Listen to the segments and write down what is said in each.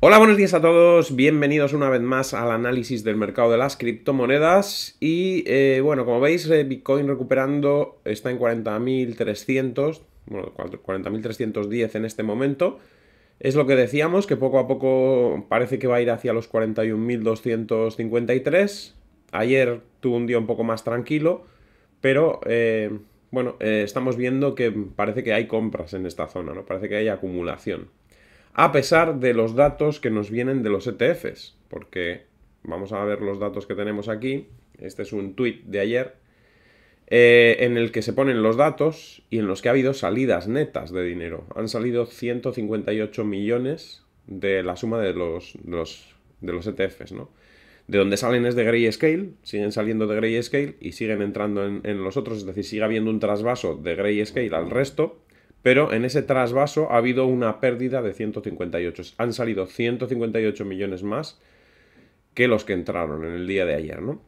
Hola, buenos días a todos, bienvenidos una vez más al análisis del mercado de las criptomonedas y eh, bueno, como veis eh, Bitcoin recuperando está en 40.300, bueno, 40.310 en este momento. Es lo que decíamos, que poco a poco parece que va a ir hacia los 41.253. Ayer tuvo un día un poco más tranquilo, pero eh, bueno, estamos viendo que parece que hay compras en esta zona, ¿no? Parece que hay acumulación a pesar de los datos que nos vienen de los ETFs, porque vamos a ver los datos que tenemos aquí, este es un tweet de ayer, eh, en el que se ponen los datos y en los que ha habido salidas netas de dinero. Han salido 158 millones de la suma de los, de los, ETFs, e ¿no? De donde salen es de Scale, siguen saliendo de Grayscale y siguen entrando en, los otros, es decir, sigue habiendo un trasvaso de Scale al resto, pero en ese trasvaso ha habido una pérdida de 158. Han salido 158 millones más que los que entraron en el día de ayer, ¿no?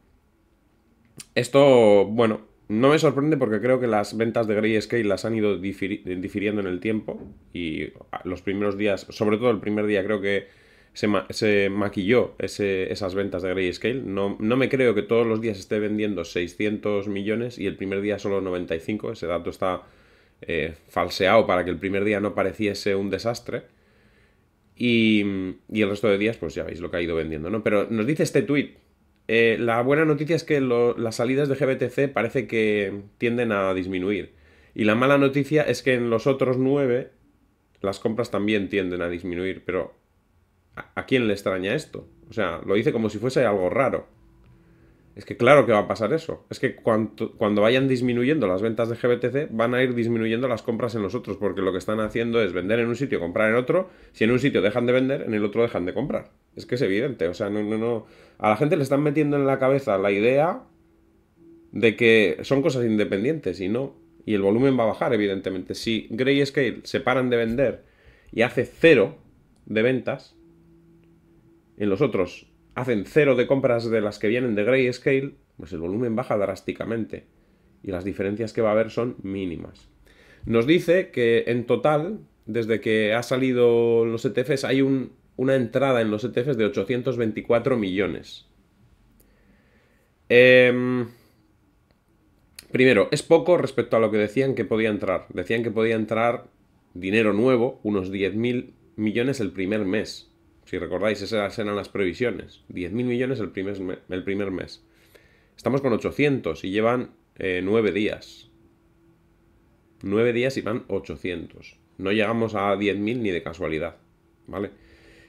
Esto, bueno, no me sorprende porque creo que las ventas de Grayscale las han ido difiriendo en el tiempo y los primeros días, sobre todo el primer día, creo que se, maquilló esas ventas de Grayscale. No, no me creo que todos los días esté vendiendo 600 millones y el primer día solo 95. Ese dato está eh, falseado para que el primer día no pareciese un desastre. Y, el resto de días, pues ya veis lo que ha ido vendiendo, ¿no? Pero nos dice este tuit. Eh, la buena noticia es que las salidas de GBTC parece que tienden a disminuir. Y la mala noticia es que en los otros nueve las compras también tienden a disminuir. Pero a quién le extraña esto? O sea, lo dice como si fuese algo raro. Es que claro que va a pasar eso. Es que cuando vayan disminuyendo las ventas de GBTC, van a ir disminuyendo las compras en los otros, porque lo que están haciendo es vender en un sitio, comprar en otro. Si en un sitio dejan de vender, en el otro dejan de comprar. Es que es evidente. O sea, no, no, no. A la gente le están metiendo en la cabeza la idea de que son cosas independientes y no. Y el volumen va a bajar, evidentemente. Si Grayscale se paran de vender y hace cero de ventas, en los otros hacen cero de compras de las que vienen de Grayscale, pues el volumen baja drásticamente y las diferencias que va a haber son mínimas. Nos dice que en total, desde que ha salido los ETFs, hay una entrada en los ETFs de 824 millones. Em, primero, es poco respecto a lo que decían que podía entrar. Decían que podía entrar dinero nuevo, unos 10.000 millones el primer mes. Si recordáis, esas eran las previsiones. 10.000 millones el primer, el primer mes. Estamos con 800 y llevan 9 eh, días. 9 días y van 800. No llegamos a 10.000 ni de casualidad. ¿Vale?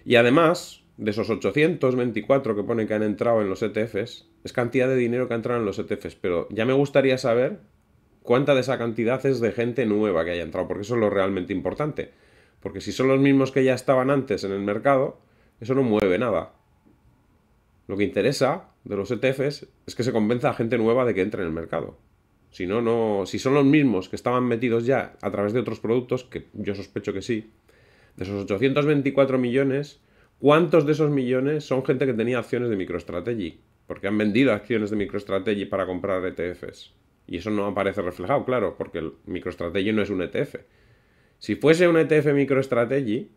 Y además, de esos 824 que pone que han entrado en los ETFs, es cantidad de dinero que ha entrado en los ETFs. Pero ya me gustaría saber cuánta de esa cantidad es de gente nueva que haya entrado, porque eso es lo realmente importante. Porque si son los mismos que ya estaban antes en el mercado, eso no mueve nada. Lo que interesa de los ETFs es que se convenza a gente nueva de que entre en el mercado. Si no, no. Si son los mismos que estaban metidos ya a través de otros productos, que yo sospecho que sí, de esos 824 millones, ¿cuántos de esos millones son gente que tenía acciones de MicroStrategy? Porque han vendido acciones de MicroStrategy para comprar ETFs. Y eso no aparece reflejado, claro, porque el MicroStrategy no es un ETF. Si fuese un ETF MicroStrategy,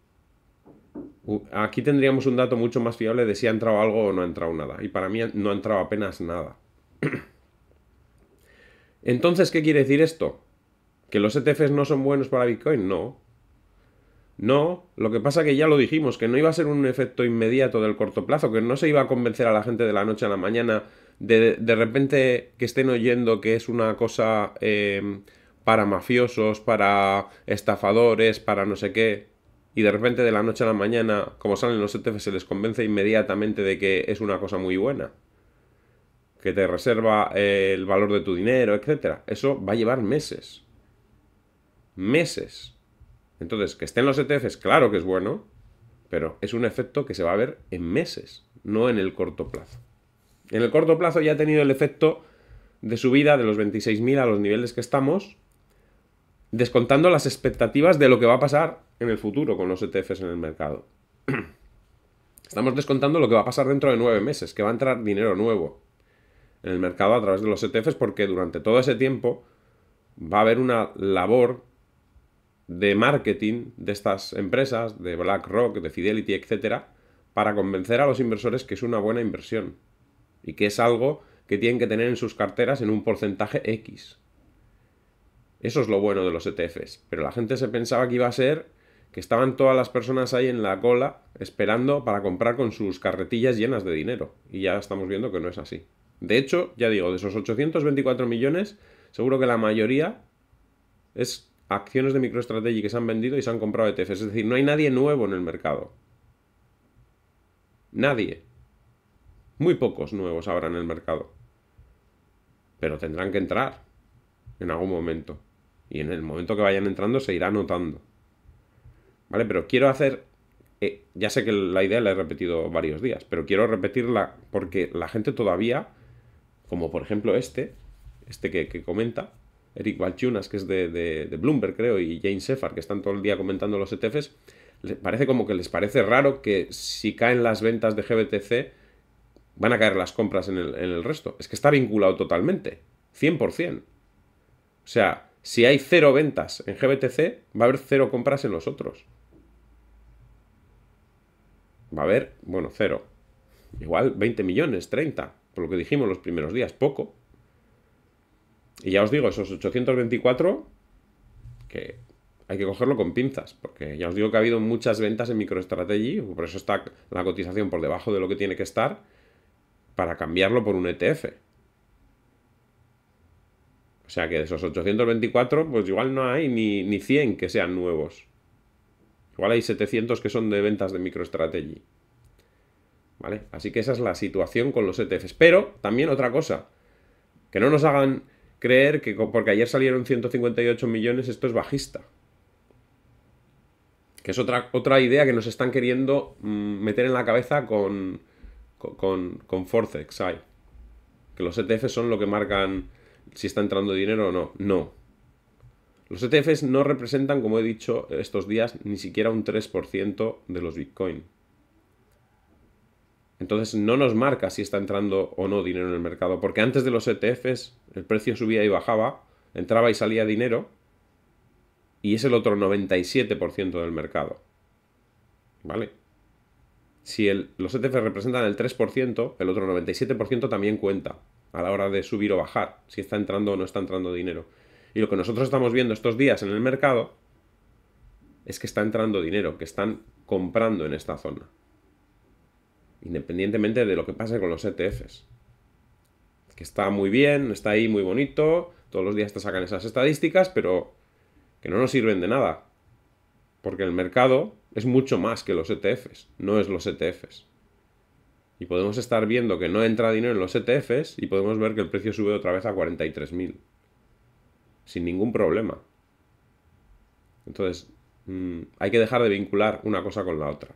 Aquí tendríamos un dato mucho más fiable de si ha entrado algo o no ha entrado nada. Y para mí no ha entrado apenas nada. Entonces, ¿qué quiere decir esto? ¿Que los ETFs no son buenos para Bitcoin? No. No, lo que pasa que ya lo dijimos, que no iba a ser un efecto inmediato del corto plazo, que no se iba a convencer a la gente de la noche a la mañana de, de repente que estén oyendo que es una cosa eh, para mafiosos, para estafadores, para no sé qué y de repente de la noche a la mañana, como salen los ETFs, se les convence inmediatamente de que es una cosa muy buena, que te reserva eh, el valor de tu dinero, etc. Eso va a llevar meses. Meses. Entonces, que estén los ETFs, claro que es bueno, pero es un efecto que se va a ver en meses, no en el corto plazo. En el corto plazo ya ha tenido el efecto de subida de los 26.000 a los niveles que estamos, descontando las expectativas de lo que va a pasar en el futuro con los ETFs en el mercado. Estamos descontando lo que va a pasar dentro de nueve meses, que va a entrar dinero nuevo en el mercado a través de los ETFs, porque durante todo ese tiempo va a haber una labor de marketing de estas empresas, de BlackRock, de Fidelity, etcétera, para convencer a los inversores que es una buena inversión y que es algo que tienen que tener en sus carteras en un porcentaje X. Eso es lo bueno de los ETFs. Pero la gente se pensaba que iba a ser que estaban todas las personas ahí en la cola esperando para comprar con sus carretillas llenas de dinero. Y ya estamos viendo que no es así. De hecho, ya digo, de esos 824 millones, seguro que la mayoría es acciones de microestrategia que se han vendido y se han comprado ETFs. Es decir, no hay nadie nuevo en el mercado. Nadie. Muy pocos nuevos ahora en el mercado. Pero tendrán que entrar en algún momento. Y en el momento que vayan entrando se irá notando. ¿Vale? Pero quiero hacer... Eh, ya sé que la idea la he repetido varios días, pero quiero repetirla porque la gente todavía, como por ejemplo este, este que, comenta, Eric Balchunas, que es de, Bloomberg, creo, y Jane Sefar, que están todo el día comentando los ETFs, parece como que les parece raro que si caen las ventas de GBTC van a caer las compras en el, en el resto. Es que está vinculado totalmente, 100%. O sea, si hay cero ventas en GBTC, va a haber cero compras en los otros. Va a haber, bueno, cero. Igual 20 millones, 30, por lo que dijimos los primeros días, poco. Y ya os digo, esos 824, que hay que cogerlo con pinzas, porque ya os digo que ha habido muchas ventas en MicroStrategy, por eso está la cotización por debajo de lo que tiene que estar, para cambiarlo por un ETF. O sea que de esos 824, pues igual no hay ni, 100 que sean nuevos. Igual hay 700 que son de ventas de MicroStrategy. ¿Vale? Así que esa es la situación con los ETFs. Pero también otra cosa, que no nos hagan creer que porque ayer salieron 158 millones esto es bajista. Que es otra, otra idea que nos están queriendo mm, meter en la cabeza con, con, con Forcex. Que los ETFs son lo que marcan si está entrando dinero o no. No. Los ETFs no representan, como he dicho estos días, ni siquiera un 3% de los Bitcoin. Entonces no nos marca si está entrando o no dinero en el mercado, porque antes de los ETFs el precio subía y bajaba, entraba y salía dinero, y es el otro 97% del mercado. ¿Vale? Si los ETFs representan el 3%, el otro 97% también cuenta a la hora de subir o bajar, si está entrando o no está entrando dinero. Y lo que nosotros estamos viendo estos días en el mercado es que está entrando dinero, que están comprando en esta zona. Independientemente de lo que pase con los ETFs. Que está muy bien, está ahí muy bonito, todos los días te sacan esas estadísticas, pero que no nos sirven de nada. Porque el mercado es mucho más que los ETFs, no es los ETFs. Y podemos estar viendo que no entra dinero en los ETFs y podemos ver que el precio sube otra vez a 43.000. Sin ningún problema. Entonces, mm, hay que dejar de vincular una cosa con la otra.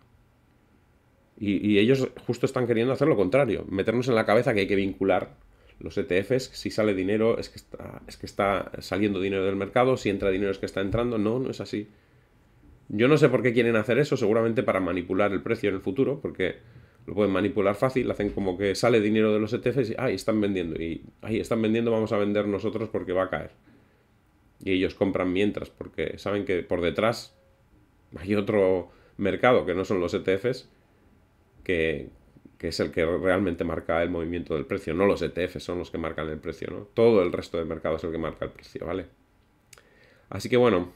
Y, ellos justo están queriendo hacer lo contrario, meternos en la cabeza que hay que vincular los ETFs, si sale dinero es que está, es que está saliendo dinero del mercado, si entra dinero es que está entrando, no, no es así. Yo no sé por qué quieren hacer eso, seguramente para manipular el precio en el futuro, porque lo pueden manipular fácil, hacen como que sale dinero de los ETFs y ahí están vendiendo. Y ahí están vendiendo, vamos a vender nosotros porque va a caer. Y ellos compran mientras, porque saben que por detrás hay otro mercado que no son los ETFs, que, es el que realmente marca el movimiento del precio. No los ETFs son los que marcan el precio, ¿no? Todo el resto del mercado es el que marca el precio, ¿vale? Así que bueno,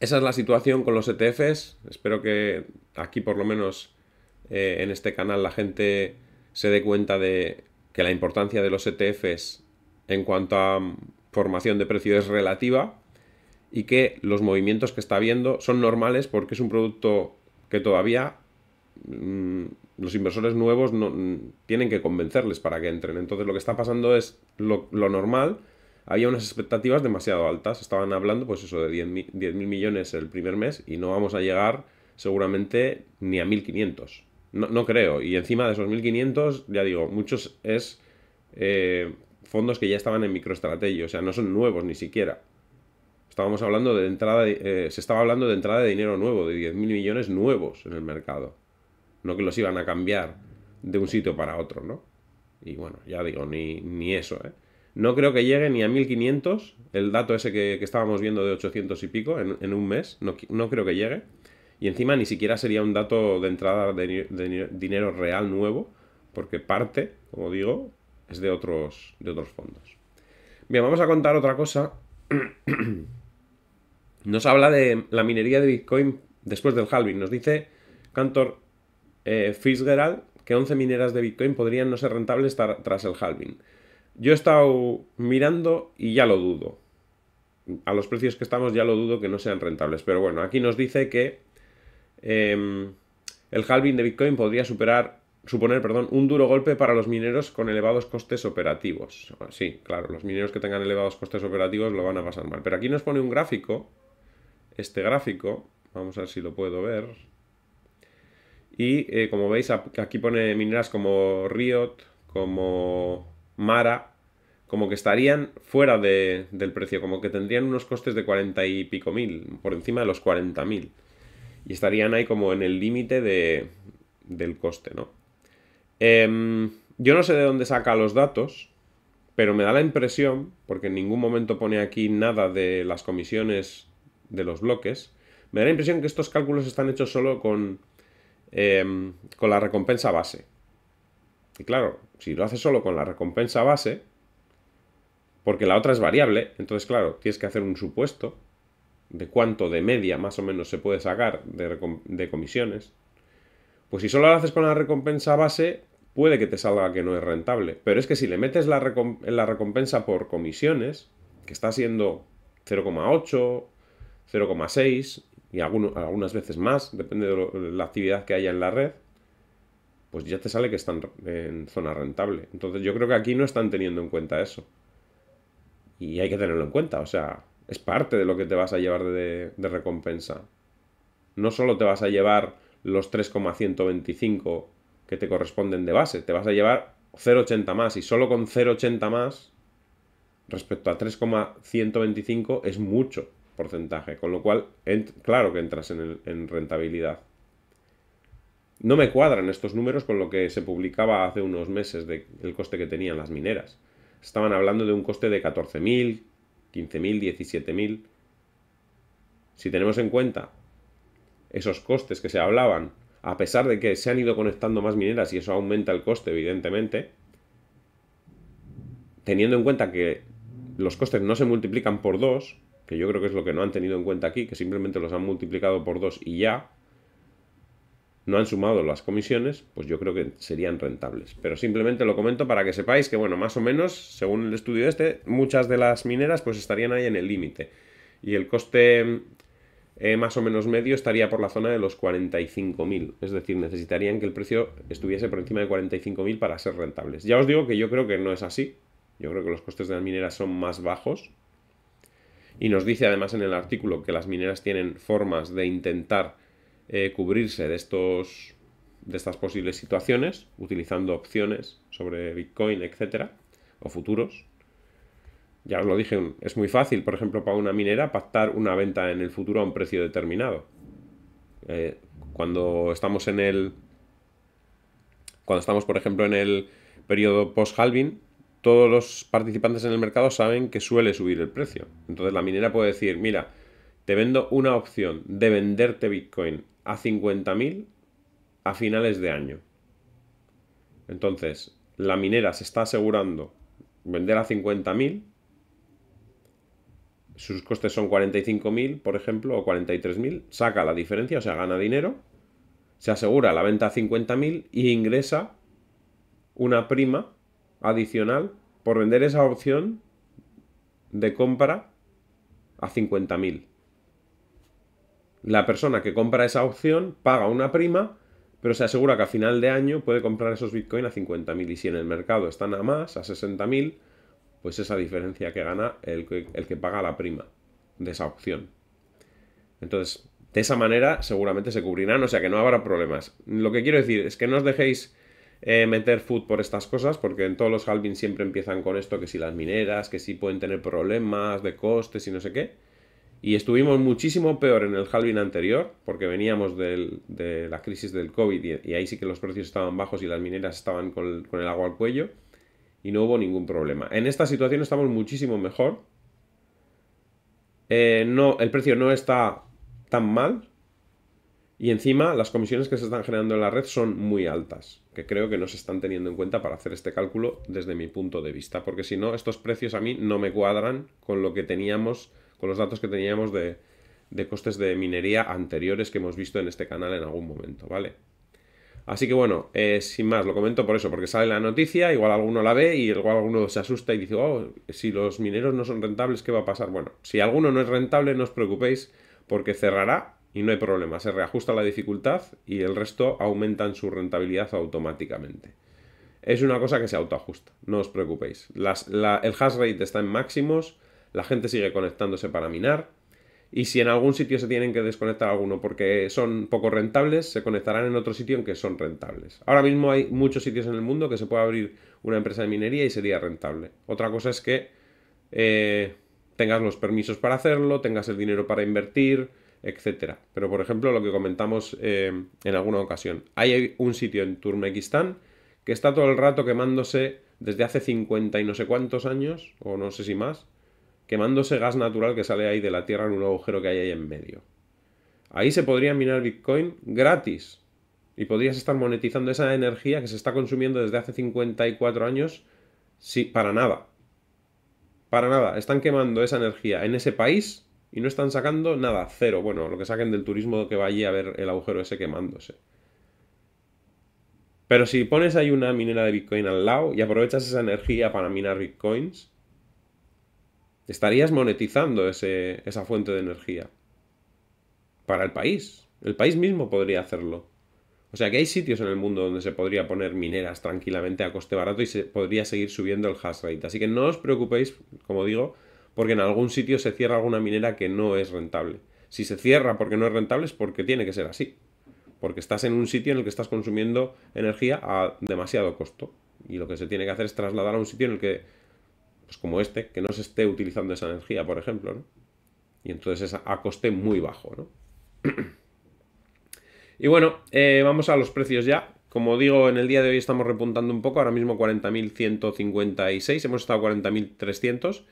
esa es la situación con los ETFs. Espero que aquí por lo menos eh, en este canal la gente se dé cuenta de que la importancia de los ETFs en cuanto a mm, formación de precio es relativa y que los movimientos que está viendo son normales porque es un producto que todavía mm, los inversores nuevos no, mm, tienen que convencerles para que entren. Entonces lo que está pasando es lo, normal. Había unas expectativas demasiado altas. Estaban hablando, pues eso, de 10.000 millones el primer mes y no vamos a llegar seguramente ni a 1.500. No, no creo. Y encima de esos 1.500, ya digo, muchos es eh, fondos que ya estaban en microestrategia o sea, no son nuevos ni siquiera. Estábamos hablando de entrada, eh, se estaba hablando de entrada de dinero nuevo, de 10.000 millones nuevos en el mercado. No que los iban a cambiar de un sitio para otro, ¿no? Y bueno, ya digo, ni, ni eso, ¿eh? No creo que llegue ni a 1500, el dato ese que, estábamos viendo de 800 y pico en, un mes, no, no creo que llegue. Y encima ni siquiera sería un dato de entrada de, dinero real nuevo, porque parte, como digo, es de otros, de otros fondos. Bien, vamos a contar otra cosa. Nos habla de la minería de Bitcoin después del halving. Nos dice Cantor eh, Fitzgerald que 11 mineras de Bitcoin podrían no ser rentables tras el halving. Yo he estado mirando y ya lo dudo. A los precios que estamos ya lo dudo que no sean rentables. Pero bueno, aquí nos dice que Em, el halving de Bitcoin podría superar, suponer perdón, un duro golpe para los mineros con elevados costes operativos. Sí, claro, los mineros que tengan elevados costes operativos lo van a pasar mal. Pero aquí nos pone un gráfico, este gráfico, vamos a ver si lo puedo ver. Y eh, como veis, aquí pone mineras como Riot, como Mara, como que estarían fuera del precio, como que tendrían unos costes de 40 y pico mil, por encima de los 40 mil y estarían ahí como en el límite del coste, ¿no? Em, yo no sé de dónde saca los datos, pero me da la impresión, porque en ningún momento pone aquí nada de las comisiones de los bloques, me da la impresión que estos cálculos están hechos solo con, em, con la recompensa base. Y claro, si lo haces solo con la recompensa base, porque la otra es variable, entonces claro, tienes que hacer un supuesto de cuánto de media más o menos se puede sacar de, comisiones, pues si solo lo haces con la recompensa base, puede que te salga que no es rentable. Pero es que si le metes la, la recompensa por comisiones, que está siendo 0,8, 0,6 y algunas veces más, depende de, la actividad que haya en la red, pues ya te sale que están en zona rentable. Entonces yo creo que aquí no están teniendo en cuenta eso. Y hay que tenerlo en cuenta, o sea, es parte de lo que te vas a llevar de, recompensa. No solo te vas a llevar los 3,125 que te corresponden de base, te vas a llevar 0,80 más y solo con 0,80 más respecto a 3,125 es mucho porcentaje, con lo cual claro que entras en, rentabilidad. No me cuadran estos números con lo que se publicaba hace unos meses del coste que tenían las mineras. Estaban hablando de un coste de 14.000, 15.000, 17.000. Si tenemos en cuenta esos costes que se hablaban, a pesar de que se han ido conectando más mineras y eso aumenta el coste, evidentemente, teniendo en cuenta que los costes no se multiplican por 2, que yo creo que es lo que no han tenido en cuenta aquí, que simplemente los han multiplicado por dos y ya, no han sumado las comisiones, pues yo creo que serían rentables. Pero simplemente lo comento para que sepáis que, bueno, más o menos, según el estudio este, muchas de las mineras pues estarían ahí en el límite. Y el coste eh, más o menos medio estaría por la zona de los 45.000. Es decir, necesitarían que el precio estuviese por encima de 45.000 para ser rentables. Ya os digo que yo creo que no es así. Yo creo que los costes de las mineras son más bajos. Y nos dice además en el artículo que las mineras tienen formas de intentar eh, cubrirse de, estos, de estas posibles situaciones utilizando opciones sobre Bitcoin, etcétera, o futuros. Ya os lo dije, es muy fácil, por ejemplo, para una minera pactar una venta en el futuro a un precio determinado. Eh, cuando estamos en el. Cuando estamos, por ejemplo, en el periodo post-halving, todos los participantes en el mercado saben que suele subir el precio. Entonces la minera puede decir, mira, te vendo una opción de venderte Bitcoin a 50.000 a finales de año. Entonces, la minera se está asegurando vender a 50.000, sus costes son 45.000, por ejemplo, o 43.000, saca la diferencia, o sea, gana dinero, se asegura la venta a 50.000 y ingresa una prima adicional por vender esa opción de compra a 50.000 la persona que compra esa opción paga una prima, pero se asegura que a final de año puede comprar esos Bitcoin a 50.000 y si en el mercado están a más, a 60.000, pues esa diferencia que gana el que, paga la prima de esa opción. Entonces, de esa manera seguramente se cubrirán, o sea que no habrá problemas. Lo que quiero decir es que no os dejéis eh, meter food por estas cosas, porque en todos los halvings siempre empiezan con esto, que si las mineras, que si pueden tener problemas de costes y no sé qué. Y estuvimos muchísimo peor en el halving anterior, porque veníamos de la crisis del COVID y, ahí sí que los precios estaban bajos y las mineras estaban con el, agua al cuello y no hubo ningún problema. En esta situación estamos muchísimo mejor. Eh, no, el precio no está tan mal. Y encima las comisiones que se están generando en la red son muy altas, que creo que no se están teniendo en cuenta para hacer este cálculo desde mi punto de vista, porque si no, estos precios a mí no me cuadran con lo que teníamos con los datos que teníamos de, costes de minería anteriores que hemos visto en este canal en algún momento, ¿vale? Así que bueno, eh, sin más, lo comento por eso, porque sale la noticia, igual alguno la ve y igual alguno se asusta y dice, oh, si los mineros no son rentables, ¿qué va a pasar? Bueno, si alguno no es rentable, no os preocupéis, porque cerrará y no hay problema, se reajusta la dificultad y el resto aumentan su rentabilidad automáticamente. Es una cosa que se autoajusta, no os preocupéis. el hash rate está en máximos, la gente sigue conectándose para minar. Y si en algún sitio se tienen que desconectar alguno porque son poco rentables, se conectarán en otro sitio en que son rentables. Ahora mismo hay muchos sitios en el mundo que se puede abrir una empresa de minería y sería rentable. Otra cosa es que eh, tengas los permisos para hacerlo, tengas el dinero para invertir, etc. Pero por ejemplo, lo que comentamos eh, en alguna ocasión, hay un sitio en Turmekistán que está todo el rato quemándose desde hace 50 y no sé cuántos años, o no sé si más, quemándose gas natural que sale ahí de la Tierra en un agujero que hay ahí en medio. Ahí se podría minar Bitcoin gratis y podrías estar monetizando esa energía que se está consumiendo desde hace 54 años sí, para nada. Para nada, están quemando esa energía en ese país y no están sacando nada, cero. Bueno, lo que saquen del turismo que va allí a ver el agujero ese quemándose. Pero si pones ahí una minera de Bitcoin al lado y aprovechas esa energía para minar Bitcoins, estarías monetizando esa fuente de energía. Para el país. El país mismo podría hacerlo. O sea que hay sitios en el mundo donde se podría poner mineras tranquilamente a coste barato y se podría seguir subiendo el hash rate. Así que no os preocupéis, como digo, porque en algún sitio se cierra alguna minera que no es rentable. Si se cierra porque no es rentable es porque tiene que ser así. Porque estás en un sitio en el que estás consumiendo energía a demasiado costo. Y lo que se tiene que hacer es trasladar a un sitio en el que pues como este, que no se esté utilizando esa energía, por ejemplo, Y entonces es a coste muy bajo, y bueno, eh, vamos a los precios ya. Como digo, en el día de hoy estamos repuntando un poco, ahora mismo 40.156, hemos estado 40.300.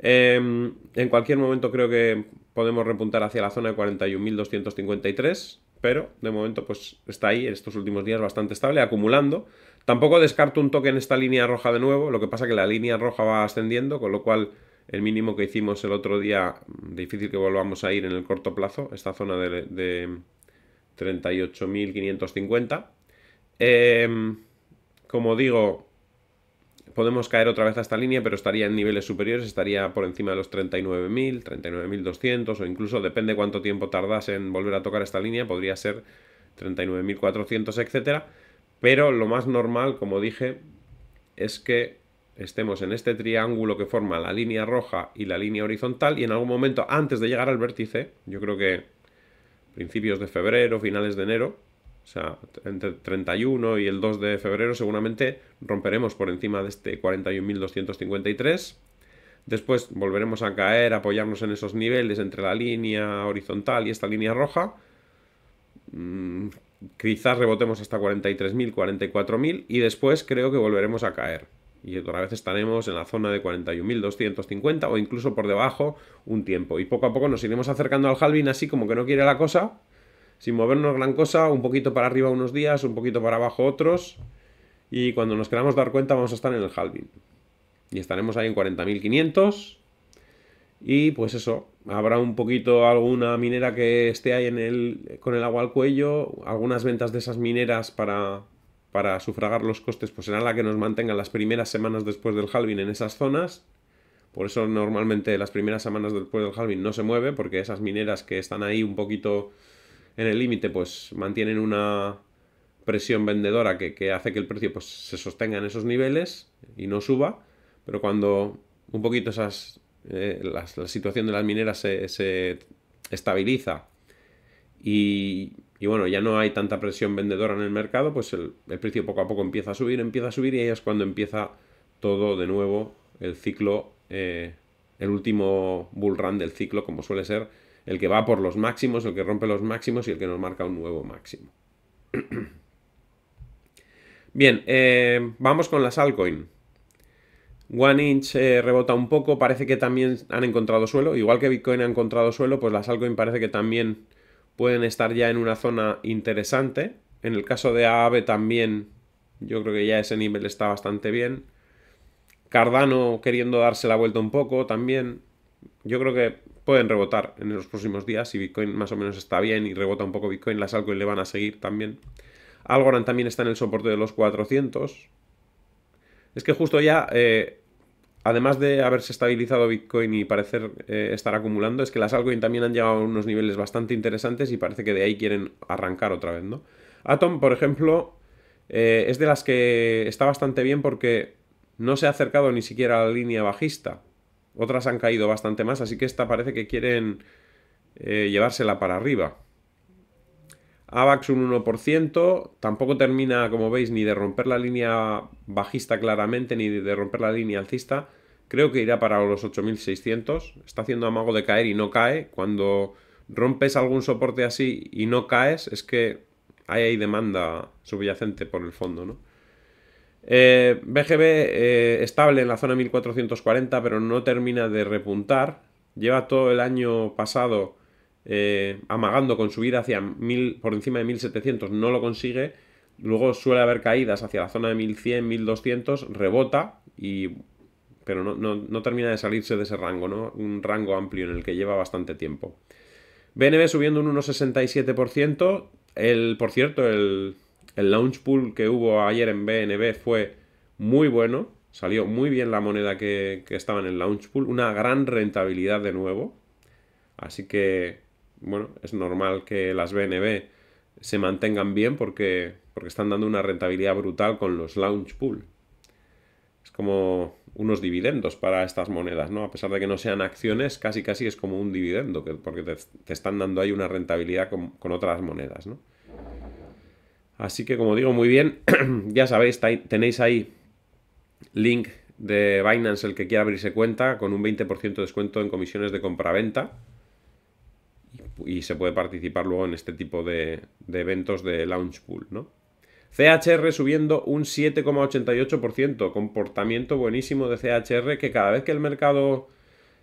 Em, en cualquier momento creo que podemos repuntar hacia la zona de 41.253, pero de momento pues está ahí en estos últimos días bastante estable, acumulando Tampoco descarto un toque en esta línea roja de nuevo, lo que pasa que la línea roja va ascendiendo, con lo cual el mínimo que hicimos el otro día, difícil que volvamos a ir en el corto plazo, esta zona de, 38.550. Em, como digo, podemos caer otra vez a esta línea, pero estaría en niveles superiores, estaría por encima de los 39.000, 39.200 o incluso, depende cuánto tiempo tardas en volver a tocar esta línea, podría ser 39.400, etcétera. Pero lo más normal, como dije, es que estemos en este triángulo que forma la línea roja y la línea horizontal y en algún momento antes de llegar al vértice, yo creo que principios de febrero, finales de enero, o sea, entre el 31 y el 2 de febrero seguramente romperemos por encima de este 41.253. Después volveremos a caer, apoyarnos en esos niveles entre la línea horizontal y esta línea roja. Mm, Quizás rebotemos hasta 43.000, 44.000 y después creo que volveremos a caer. Y otra vez estaremos en la zona de 41.250 o incluso por debajo un tiempo. Y poco a poco nos iremos acercando al halving así como que no quiere la cosa, sin movernos gran cosa, un poquito para arriba unos días, un poquito para abajo otros. Y cuando nos queramos dar cuenta vamos a estar en el halving. Y estaremos ahí en 40.500. Y pues eso, habrá un poquito alguna minera que esté ahí en el, con el agua al cuello, algunas ventas de esas mineras para, para sufragar los costes, pues será la que nos mantenga las primeras semanas después del halving en esas zonas. Por eso normalmente las primeras semanas después del halving no se mueve, porque esas mineras que están ahí un poquito en el límite, pues mantienen una presión vendedora que, hace que el precio pues, se sostenga en esos niveles y no suba. Pero cuando un poquito esas eh, la, situación de las mineras se, estabiliza y, bueno, ya no hay tanta presión vendedora en el mercado, pues el, precio poco a poco empieza a subir, empieza a subir y ahí es cuando empieza todo de nuevo el ciclo, eh, el último bull run del ciclo, como suele ser, el que va por los máximos, el que rompe los máximos y el que nos marca un nuevo máximo. Bien, eh, vamos con las altcoins. One Inch eh, rebota un poco, parece que también han encontrado suelo, igual que Bitcoin ha encontrado suelo, pues las altcoins parece que también pueden estar ya en una zona interesante. En el caso de Aave también yo creo que ya ese nivel está bastante bien. Cardano queriendo darse la vuelta un poco también. Yo creo que pueden rebotar en los próximos días. Si Bitcoin más o menos está bien y rebota un poco Bitcoin, las altcoins le van a seguir también. Algorand también está en el soporte de los 400. Es que justo ya, eh, además de haberse estabilizado Bitcoin y parecer eh, estar acumulando, es que las altcoins también han llegado a unos niveles bastante interesantes y parece que de ahí quieren arrancar otra vez, ¿no? Atom, por ejemplo, eh, es de las que está bastante bien porque no se ha acercado ni siquiera a la línea bajista. Otras han caído bastante más, así que esta parece que quieren llevársela para arriba. AVAX un 1%, tampoco termina, como veis, ni de romper la línea bajista claramente, ni de romper la línea alcista. Creo que irá para los 8600. Está haciendo amago de caer y no cae. Cuando rompes algún soporte así y no caes, es que hay, hay demanda subyacente por el fondo, ¿no? BGB eh, eh, estable en la zona 1440, pero no termina de repuntar. Lleva todo el año pasado eh, amagando con subir hacia mil, por encima de 1700, no lo consigue. Luego suele haber caídas hacia la zona de 1100, 1200, rebota, y, pero no, termina de salirse de ese rango, ¿no? un rango amplio en el que lleva bastante tiempo. BNB subiendo un 1,67%. El, por cierto, el, el launch pool que hubo ayer en BNB fue muy bueno. Salió muy bien la moneda que, que, estaba en el launch pool. Una gran rentabilidad de nuevo. Así que bueno, es normal que las BNB se mantengan bien porque, están dando una rentabilidad brutal con los launch pool. Es como unos dividendos para estas monedas, ¿no? A pesar de que no sean acciones, casi casi es como un dividendo, porque te, están dando ahí una rentabilidad con, con, otras monedas, ¿no? Así que como digo, muy bien, ya sabéis, tenéis ahí link de Binance el que quiera abrirse cuenta con un 20% de descuento en comisiones de compra-venta y se puede participar luego en este tipo de, eventos de launch pool, ¿no? CHR subiendo un 7,88%, comportamiento buenísimo de CHR que cada vez que el mercado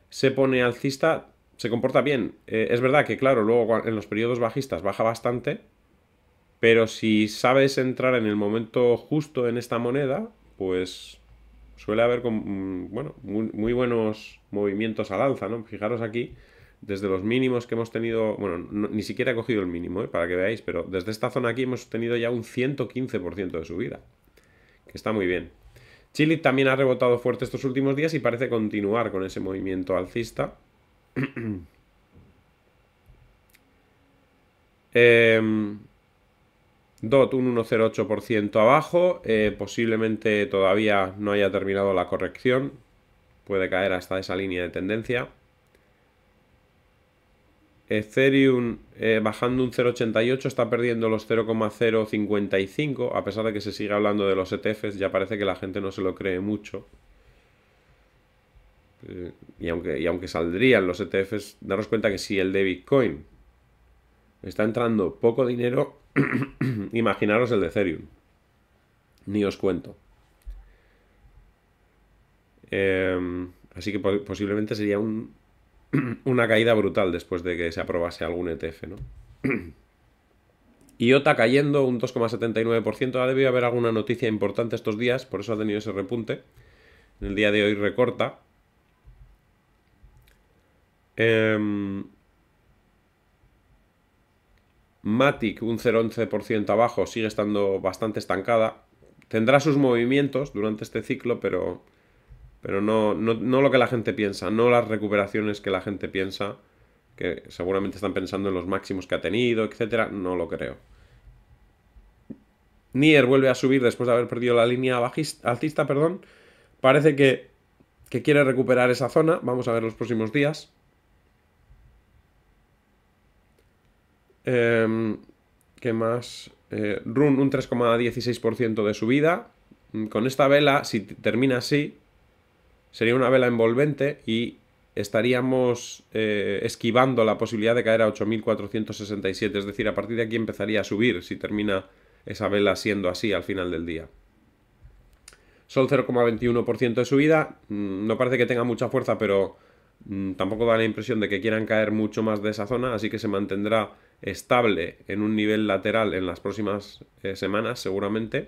se pone alcista se comporta bien. Eh, es verdad que claro, luego en los periodos bajistas baja bastante, pero si sabes entrar en el momento justo en esta moneda, pues suele haber mm, bueno, muy, buenos movimientos al alza, ¿no? Fijaros aquí, desde los mínimos que hemos tenido, bueno, ni siquiera he cogido el mínimo, eh, para que veáis, pero desde esta zona aquí hemos tenido ya un 115% de subida, que está muy bien. Chile también ha rebotado fuerte estos últimos días y parece continuar con ese movimiento alcista. Em, DOT un 1,08% abajo, eh, posiblemente todavía no haya terminado la corrección, puede caer hasta esa línea de tendencia. Ethereum eh, bajando un 0,88 está perdiendo los 0,055, a pesar de que se sigue hablando de los ETFs, ya parece que la gente no se lo cree mucho. Eh, y, aunque, y aunque saldrían los ETFs, daros cuenta que si el de Bitcoin está entrando poco dinero, imaginaros el de Ethereum. Ni os cuento. Em, así que posiblemente sería un una caída brutal después de que se aprobase algún ETF, ¿no? IOTA cayendo un 2,79%. Ha debido haber alguna noticia importante estos días, por eso ha tenido ese repunte. En el día de hoy recorta. Em, Matic un 0,11% abajo, sigue estando bastante estancada. Tendrá sus movimientos durante este ciclo, pero pero no, no, lo que la gente piensa, no las recuperaciones que la gente piensa, que seguramente están pensando en los máximos que ha tenido, etcétera, no lo creo. Nier vuelve a subir después de haber perdido la línea bajista, perdón. Parece que, quiere recuperar esa zona, vamos a ver los próximos días. Em, ¿Qué más? Eh, run un 3,16% de subida. Mm, con esta vela, si termina así, sería una vela envolvente y estaríamos eh, esquivando la posibilidad de caer a 8.467, es decir, a partir de aquí empezaría a subir si termina esa vela siendo así al final del día. Sol 0,21% de subida, mm, no parece que tenga mucha fuerza, pero mm, tampoco da la impresión de que quieran caer mucho más de esa zona, así que se mantendrá estable en un nivel lateral en las próximas eh, semanas seguramente.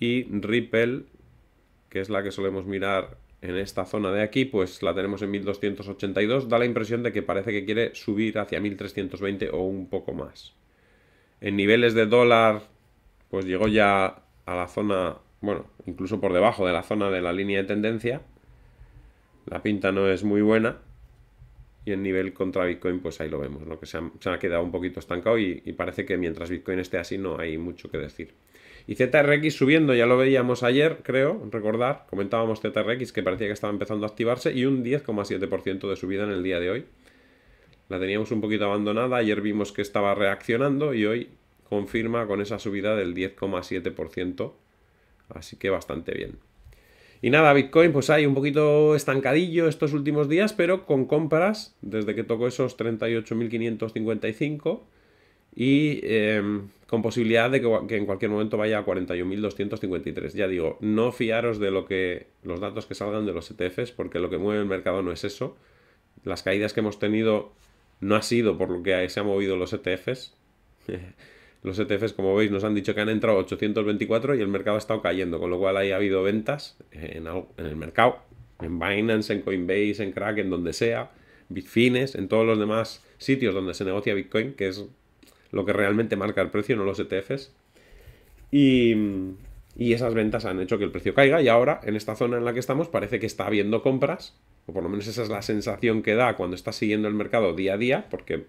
Y Ripple que es la que solemos mirar en esta zona de aquí, pues la tenemos en 1282, da la impresión de que parece que quiere subir hacia 1320 o un poco más. En niveles de dólar, pues llegó ya a la zona, bueno, incluso por debajo de la zona de la línea de tendencia. La pinta no es muy buena, y el nivel contra Bitcoin, pues ahí lo vemos, lo que se, ha quedado un poquito estancado y, y, parece que mientras Bitcoin esté así no hay mucho que decir. Y ZRX subiendo, ya lo veíamos ayer, creo, recordar, comentábamos ZRX que parecía que estaba empezando a activarse y un 10,7% de subida en el día de hoy. La teníamos un poquito abandonada, ayer vimos que estaba reaccionando y hoy confirma con esa subida del 10,7%, así que bastante bien. Y nada, Bitcoin pues hay un poquito estancadillo estos últimos días, pero con compras desde que tocó esos 38.555 y em, con posibilidad de que, en cualquier momento vaya a 41.253. Ya digo, no fiaros de lo que los datos que salgan de los ETFs porque lo que mueve el mercado no es eso. Las caídas que hemos tenido no ha sido por lo que se han movido los ETFs. Los ETFs, como veis, nos han dicho que han entrado 824 y el mercado ha estado cayendo, con lo cual ahí ha habido ventas en, el mercado, en Binance, en Coinbase, en Kraken, donde sea, Bitfines, en todos los demás sitios donde se negocia Bitcoin, que es lo que realmente marca el precio, no los ETFs. Y, y esas ventas han hecho que el precio caiga y ahora, en esta zona en la que estamos, parece que está habiendo compras, o por lo menos esa es la sensación que da cuando estás siguiendo el mercado día a día, porque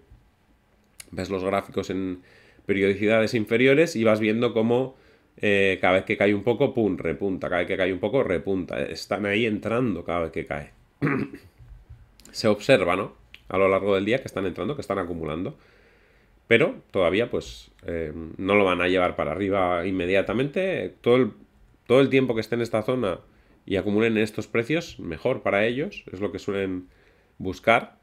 ves los gráficos en, periodicidades inferiores y vas viendo cómo eh, cada vez que cae un poco, pum, repunta, cada vez que cae un poco, repunta. Están ahí entrando cada vez que cae. Se observa, ¿no? A lo largo del día que están entrando, que están acumulando. Pero todavía, pues, eh, no lo van a llevar para arriba inmediatamente. Todo el, todo el tiempo que esté en esta zona y acumulen estos precios, mejor para ellos, es lo que suelen buscar.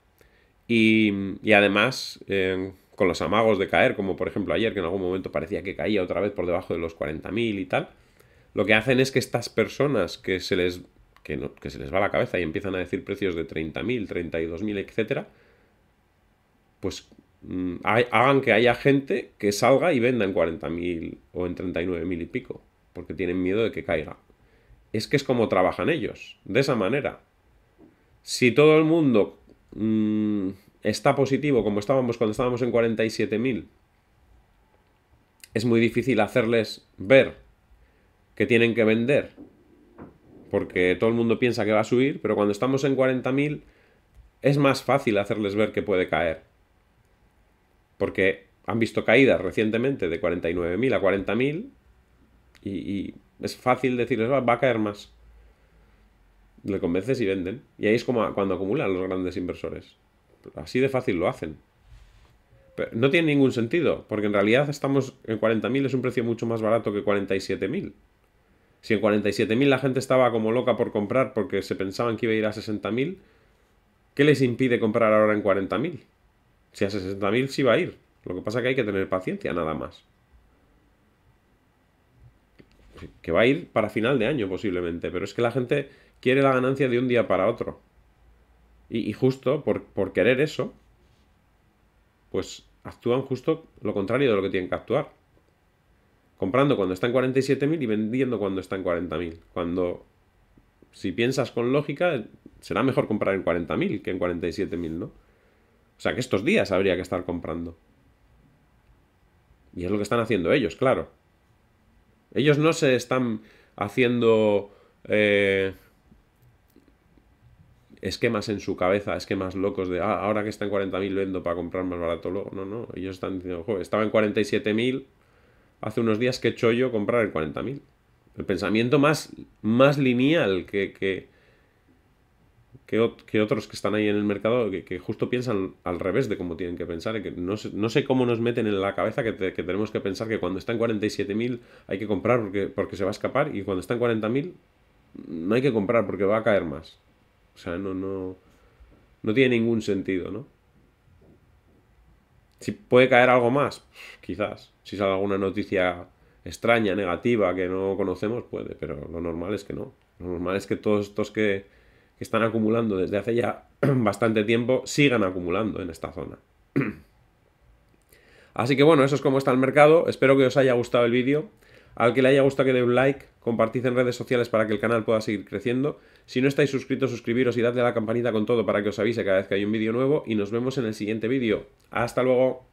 Y, además, eh, con los amagos de caer, como por ejemplo ayer, que en algún momento parecía que caía otra vez por debajo de los 40.000 y tal, lo que hacen es que estas personas que se les, que no, que se les va la cabeza y empiezan a decir precios de 30.000, 32.000, etcétera, pues mm, hagan que haya gente que salga y venda en 40.000 o en 39.000 y pico, porque tienen miedo de que caiga. Es que es como trabajan ellos, de esa manera. Si todo el mundo mm, está positivo, como estábamos cuando estábamos en 47.000, es muy difícil hacerles ver que tienen que vender, porque todo el mundo piensa que va a subir, pero cuando estamos en 40.000 es más fácil hacerles ver que puede caer, porque han visto caídas recientemente de 49.000 a 40.000 y, es fácil decirles va, va a caer más. Le convences y venden. Y ahí es como cuando acumulan los grandes inversores. Así de fácil lo hacen. Pero no tiene ningún sentido, porque en realidad estamos en 40.000 es un precio mucho más barato que 47.000. Si en 47.000 la gente estaba como loca por comprar porque se pensaban que iba a ir a 60.000, ¿qué les impide comprar ahora en 40.000? Si a 60.000 sí va a ir. Lo que pasa es que hay que tener paciencia nada más. Que va a ir para final de año posiblemente, pero es que la gente quiere la ganancia de un día para otro. Y, justo por, querer eso, pues actúan justo lo contrario de lo que tienen que actuar. Comprando cuando están en 47.000 y vendiendo cuando están en 40.000. Cuando, si piensas con lógica, será mejor comprar en 40.000 que en 47.000, ¿no? O sea que estos días habría que estar comprando. Y es lo que están haciendo ellos, claro. Ellos no se están haciendo... Eh, esquemas en su cabeza, esquemas locos de ah, ahora que está en 40.000 vendo para comprar más barato luego. No, no, ellos están diciendo, joder, estaba en 47.000 hace unos días, que he hecho yo comprar en 40.000. El pensamiento más, más lineal que, que, que, otros que están ahí en el mercado, que, justo piensan al revés de cómo tienen que pensar. que no, sé, cómo nos meten en la cabeza que, tenemos que pensar que cuando está en 47.000 hay que comprar porque, porque se va a escapar y cuando está en 40.000 no hay que comprar porque va a caer más. O sea, no, no, tiene ningún sentido, ¿no? Si puede caer algo más, quizás. Si sale alguna noticia extraña, negativa, que no conocemos, puede, pero lo normal es que no. Lo normal es que todos estos que, que están acumulando desde hace ya bastante tiempo sigan acumulando en esta zona. Así que bueno, eso es como está el mercado. Espero que os haya gustado el vídeo. Al que le haya gustado que dé un like, compartid en redes sociales para que el canal pueda seguir creciendo. Si no estáis suscritos, suscribiros y dadle a la campanita con todo para que os avise cada vez que hay un vídeo nuevo y nos vemos en el siguiente vídeo. ¡Hasta luego!